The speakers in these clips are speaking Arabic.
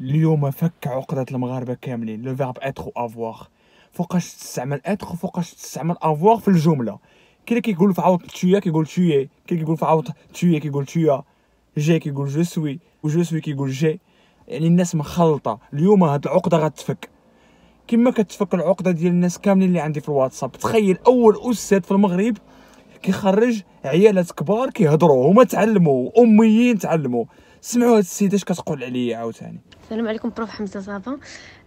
اليوم فك عقدة المغاربة كاملين لو فيرب اتر و افواغ فوقاش تستعمل اتر فوقاش تستعمل افواغ في الجملة كي اللي كيقول في عوض تشويا كيقول تشويا كي اللي كيقول في عوض تشويا كيقول تشويا جي كيقول جو سوي و جو سوي كيقول جي يعني الناس مخلطة اليوم هاد العقدة غتفك كما كتفك العقدة ديال الناس كاملين اللي عندي في الواتساب تخيل اول استاذ في المغرب كيخرج عيالات كبار كيهضروا هما تعلموا اميين تعلموا سمعوا هاد السيده اش كتقول عليا عاوتاني السلام عليكم بروف حمزه صافا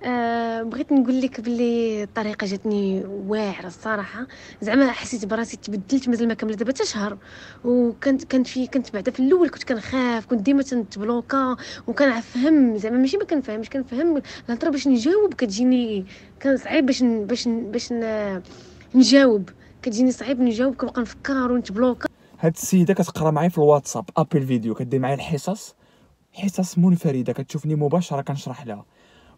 أه بغيت نقول لك بلي الطريقه جاتني واعره الصراحه زعما حسيت براسي تبدلت مازال ما كملت دابا شهر وكانت كانت في كنت بعدا في الاول كنت كنخاف كنت ديما تنتبلوكا وكنفهم زعما ماشي ما كنفهمش كنفهم الهضره باش نجاوب كتجيني كان صعيب باش باش باش نجاوب كتجيني صعيب نجاوب كنبقى نفكر ونتبلوكا هاد السيده كتقرا معايا في الواتساب ابل فيديو كدير معايا الحصص حصص منفرده كتشوفني مباشره كنشرح لها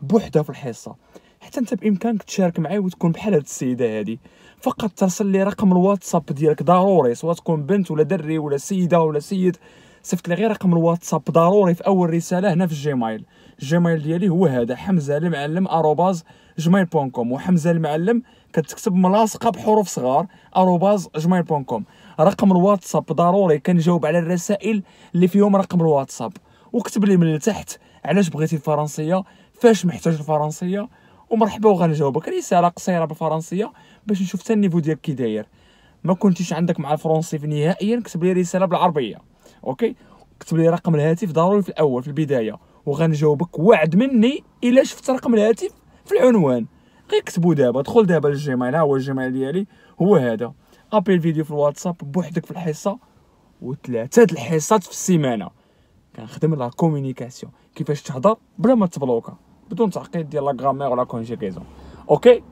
بوحدها في الحصه حتى انت بامكانك تشارك معي وتكون بحال هاد السيده هادي فقط ترسل لي رقم الواتساب ديالك ضروري سواء تكون بنت ولا دري ولا سيده ولا سيد صيفط لي غير رقم الواتساب ضروري في اول رساله هنا في الجيميل الجيميل ديالي هو هذا حمزه المعلم اروباز جميل بون كوم وحمزه المعلم كتكتب ملاصقه بحروف صغار اروباز جميل بون كوم رقم الواتساب ضروري كنجاوب على الرسائل اللي فيهم رقم الواتساب وكتب لي من تحت علاش بغيتي الفرنسيه فاش محتاج الفرنسيه ومرحبا وغنجاوبك رساله قصيره بالفرنسيه باش نشوف حتى النيفو ديالك كي داير ما كنتيش عندك مع الفرنسي في نهائيا كتب لي رساله بالعربيه اوكي كتب لي رقم الهاتف ضروري في الاول في البدايه وغنجاوبك وعد مني الا شفت رقم الهاتف في العنوان غير كتبو دابا دخل دابا للجيميل ها هو الجيميل ديالي هو هذا ابي الفيديو في الواتساب بوحدك في الحصه وثلاثه الحصات في السيمانه كنخدم لا كومونيكاسيون كيفاش تهضر بلا ما تبلوكا بدون تعقيد ديال لا غرامير ولا كونجيكيزون اوكي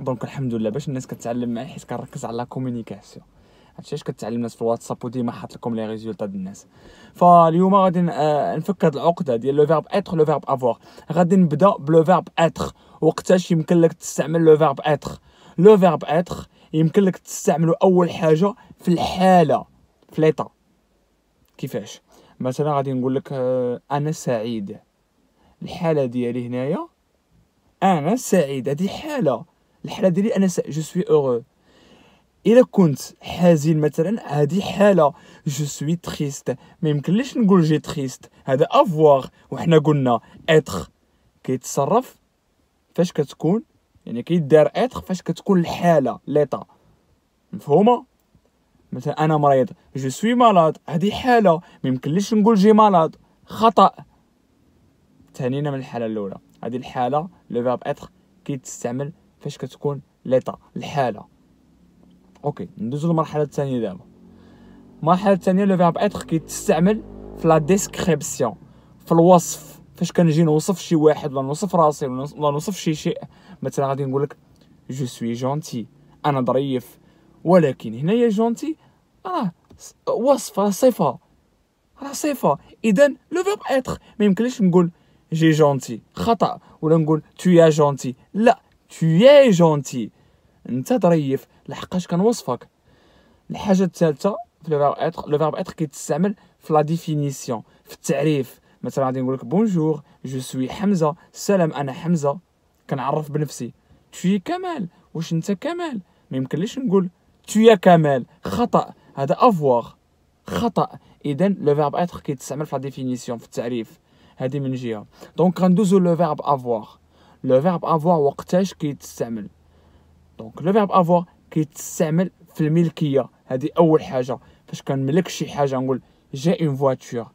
دونك الحمد لله باش الناس كتعلم معايا حيت كنركز على لا كومونيكاسيون هادشي اش كتعلم الناس في الواتساب وديما حاط لكم لي ريزولتا ديال الناس فاليوم غادي آه، نفك هاد العقده ديال لو فيرب اتر لو فيرب افوار غادي نبدا بلو فيرب اتر وقتاش يمكن لك تستعمل لو فيرب اتر لو فيرب اتر يمكن لك تستعملو اول حاجه في الحاله في ليطا كيفاش مثلا غادي نقول لك آه، انا سعيد الحاله ديالي هنايا انا سعيد هذه حاله الحاله ديالي انا سعيد جو سوي اوغو الا كنت حزين مثلا هذه حاله جو سوي تريست ما يمكنليش نقول جي تريست هذا افواغ وحنا قلنا اتر كيتصرف فاش كتكون يعني كيدار اتر فاش كتكون الحاله ليطا مفهومه مثلا انا مريض جو سوي مالاد هذه حاله ما يمكنليش نقول جي مالاد خطا تهنينا من الحاله الاولى هذه الحاله لو فيرب اتر كيتستعمل فاش كتكون ليطا الحاله اوكي ندوزو للمرحله الثانيه دابا المرحله الثانيه لو فيرب اتر كيتستعمل في لا ديسكريبسيون في الوصف فاش كنجي نوصف شي واحد ولا نوصف راسي ولا نوصف شي شيء مثلا غادي نقول لك جو سوي جونتي انا ظريف ولكن هنايا جونتي راه وصف راه صفه راه صفه اذا لو فيرب اتر ما يمكنليش نقول جي جونتي خطا ولا نقول تو يا جونتي لا تو يا جونتي انت ظريف لحقاش كنوصفك الحاجه الثالثه في لو فيرب اتر لو فيرب اتر كيتستعمل في لا ديفينيسيون في التعريف مثلا غادي نقول لك بونجور جو سوي حمزه سلام انا حمزه كنعرف بنفسي تو كمال واش انت كمال ما يمكنليش نقول تو يا كمال خطا هذا افواغ خطا اذا لو فيرب اتر كيتستعمل في لا ديفينيسيون في التعريف هذه من جهه دونك غندوزو لو فيرب افواغ لو فيرب افواغ وقتاش كيتستعمل دونك لو فيرب افواغ كيتستعمل في الملكيه هذه اول حاجه فاش كنملك شي حاجه نقول جي اون فواتور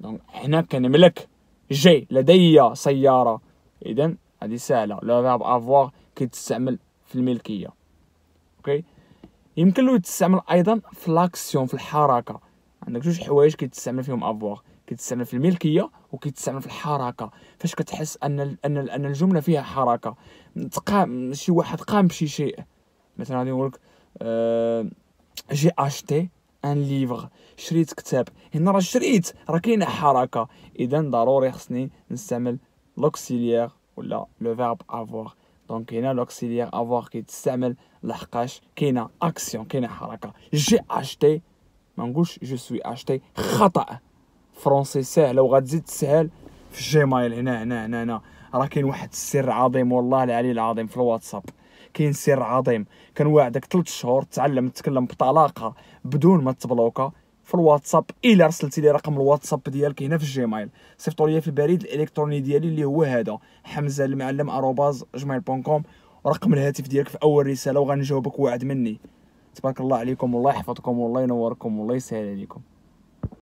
دونك هنا كنملك جي لدي سياره اذا هذه سهله لو فيرب افواغ كيتستعمل في الملكيه اوكي يمكن له يتستعمل ايضا في لاكسيون في الحركه عندك جوج حوايج كيتستعمل فيهم افوار كيتستعمل في الملكيه وكيتستعمل في الحركه فاش كتحس ان ان ان الجمله فيها حركه تقام شي واحد قام بشي شيء مثلا غادي نقولك أه جي اشتي ان ليفغ شريت كتاب هنا راه شريت راه كاينه حركه اذا ضروري خصني نستعمل لوكسيليير ولا لو فيرب افوار دونك هنا لوكسيليير افوار تستعمل لحقاش كاينه اكسيون كاينه حركه جي اشتي ما نقولش جو سوي اشتي خطا فرونسي سهله غتزيد تسهل في الجيمايل هنا هنا هنا هنا راه كاين واحد السر عظيم والله العلي العظيم في الواتساب كاين سر عظيم كان واعدك 3 شهور تعلم تتكلم بطلاقه بدون ما تبلوكا في الواتساب الا رسلتي لي رقم الواتساب ديالك هنا في الجيميل صيفطوا لي في البريد الالكتروني ديالي اللي هو هذا حمزه المعلم اروباز جيميل بون كوم رقم الهاتف ديالك في اول رساله وغنجاوبك وعد مني تبارك الله عليكم والله يحفظكم والله ينوركم والله يسهل عليكم